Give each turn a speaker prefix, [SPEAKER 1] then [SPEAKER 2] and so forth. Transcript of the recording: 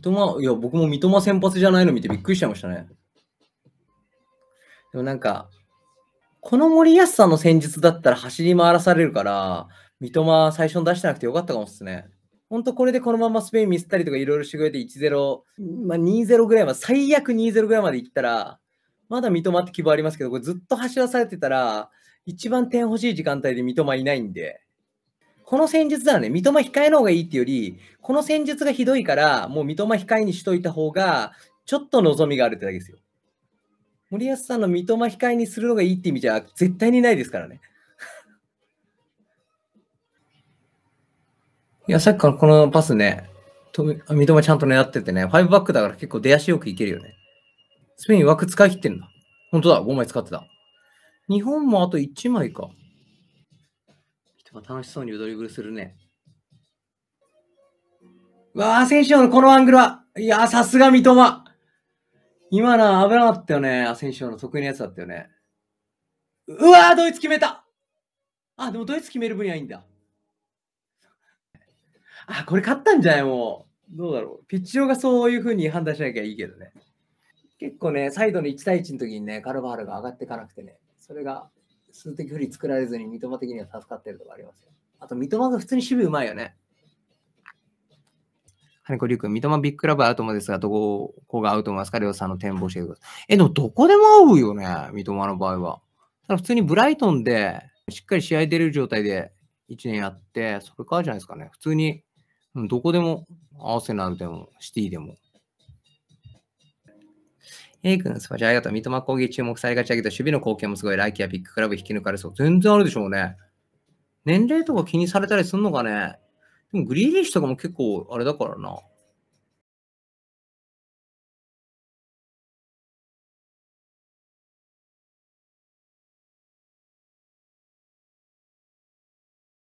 [SPEAKER 1] 三笘、いや、僕も三笘先発じゃないの見てびっくりしちゃいましたね。でもなんか、この森保さんの戦術だったら走り回らされるから、三笘最初に出してなくてよかったかもっすね。ほんとこれでこのままスペインミスったりとかいろいろしてくれて1-0、まあ、2-0ぐらいまで、最悪2-0ぐらいまでいったら、まだ三笘って希望ありますけど、これずっと走らされてたら、一番点欲しい時間帯で三笘いないんで、この戦術ならね、三笘控えの方がいいっていうより、この戦術がひどいから、もう三笘控えにしといた方が、ちょっと望みがあるってだけですよ。森保さんの三笘控えにするのがいいって意味じゃ、絶対にないですからね。いや、さっきからこのパスね、三笘ちゃんと狙っててね、5バックだから結構出足よくいけるよね。スペイン枠使い切ってんだ。本当だ、5枚使ってた。日本もあと1枚か。なん楽しそうにドリブルするね。わあ、選手のこのアングルは、いやさすが三笘。今な、危なかったよね。アセンシオの得意なやつだったよね。うわー、ドイツ決めたあ、でもドイツ決める分にはいいんだ。あ、これ勝ったんじゃないもう。どうだろう。ピッチ上がそういうふうに判断しなきゃいいけどね。結構ね、サイドの1対1の時にね、カルバールが上がっていかなくてね、それが数的不利作られずに三笘的には助かってるとかありますよ。あと、三笘が普通に守備うまいよね。金子龍君、三笘ビッグラブ合うと思うですが、どここが合うと思いますかりょうさんの展望してください。え、でもどこでも合うよね、三笘の場合は。ただ普通にブライトンで、しっかり試合出る状態で1年やって、それからじゃないですかね。普通に、どこでも、アーセナルでも、シティでも、A 君、スパチャありがとう。三笘攻撃注目されがちだけど、守備の貢献もすごい。来季はビッグクラブ引き抜かれそう。全然あるでしょうね。年齢とか気にされたりすんのかね。でも、グリーリッシュとかも結構あれだからな。